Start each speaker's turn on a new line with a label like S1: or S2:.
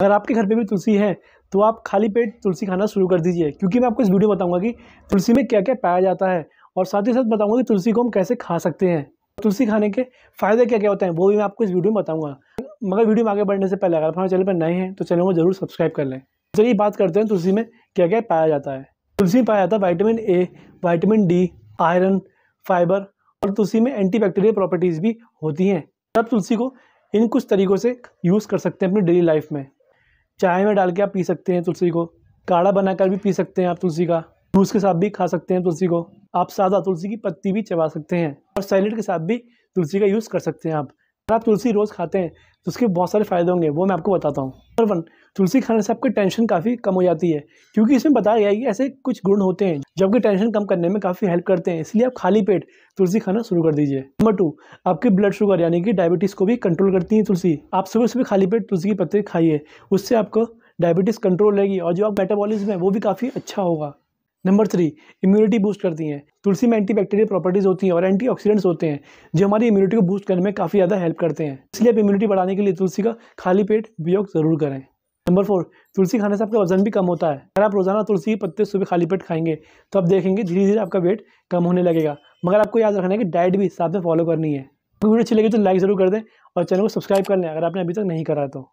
S1: अगर आपके घर पे भी तुलसी है तो आप खाली पेट तुलसी खाना शुरू कर दीजिए क्योंकि मैं आपको इस वीडियो में बताऊंगा कि तुलसी में क्या क्या पाया जाता है और साथ ही साथ बताऊंगा कि तुलसी को हम कैसे खा सकते हैं तुलसी खाने के फायदे क्या क्या होते हैं वो भी मैं आपको इस वीडियो में बताऊंगा मगर वीडियो में आगे बढ़ने से पहले अगर आप हमारे चैनल पर नए हैं तो चैनल को जरूर सब्सक्राइब कर लें चलिए बात करते हैं तुलसी में क्या क्या पाया जाता है तुलसी में पाया जाता है vitamin A vitamin D iron fibre और तुलसी में एंटीबैक्टीरियल प्रॉपर्टीज़ भी होती हैं आप तुलसी को इन कुछ तरीक़ों से यूज़ कर सकते हैं अपनी डेली लाइफ में चाय में डाल के आप पी सकते हैं तुलसी को काढ़ा बनाकर भी पी सकते हैं आप तुलसी का जूस के साथ भी खा सकते हैं तुलसी को आप सादा तुलसी की पत्ती भी चबा सकते हैं और सैलेड के साथ भी तुलसी का यूज़ कर सकते हैं आप अगर आप तुलसी रोज़ खाते हैं तो उसके बहुत सारे फ़ायदे होंगे वो मैं आपको बताता हूँ नंबर वन तुलसी खाने से आपकी टेंशन काफ़ी कम हो जाती है क्योंकि इसमें बताया गया है कि ऐसे कुछ गुण होते हैं जो आपकी टेंशन कम करने में काफ़ी हेल्प करते हैं इसलिए आप खाली पेट तुलसी खाना शुरू कर दीजिए नंबर टू आपकी ब्लड शुगर यानी कि डायबिटीज़ को भी कंट्रोल करती है तुलसी आप सुबह सुबह खाली पेट तुलसी के पत्ते खाइए उससे आपको डायबिटीज़ कंट्रोल रहेगी और जो आप मेटाबॉलिज्म है वो भी काफ़ी अच्छा होगा नंबर थ्री इम्यूनिटी बूस्ट करती हैं तुलसी में एंटीबैक्टीरियल प्रॉपर्टीज़ होती हैं और एंटीऑक्सीडेंट्स होते हैं जो हमारी इम्यूनिटी को बूस्ट करने में काफ़ी ज़्यादा हेल्प करते हैं इसलिए आप इम्यूनिटी बढ़ाने के लिए तुलसी का खाली पेट उपयोग ज़रूर करें नंबर फोर तुलसी खाने से आपका वजन भी कम होता है अगर आप रोजाना तुलसी के पत्ते सुबह खाली पेट खाएंगे तो आप देखेंगे धीरे धीरे आपका वेट कम होने लगेगा मगर आपको याद रखना है कि डाइट भी साथ में फॉलो करनी है वीडियो अच्छी लगी तो लाइक ज़रूर कर दें और चैनल को सब्सक्राइब कर लें अगर आपने अभी तक नहीं करा तो